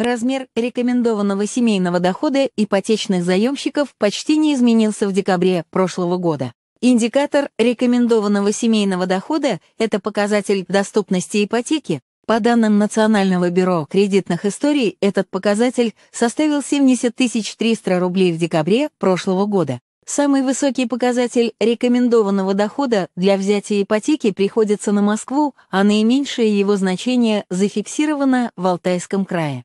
Размер рекомендованного семейного дохода ипотечных заемщиков почти не изменился в декабре прошлого года. Индикатор рекомендованного семейного дохода – это показатель доступности ипотеки. По данным Национального бюро кредитных историй, этот показатель составил 70 300 рублей в декабре прошлого года. Самый высокий показатель рекомендованного дохода для взятия ипотеки приходится на Москву, а наименьшее его значение зафиксировано в Алтайском крае.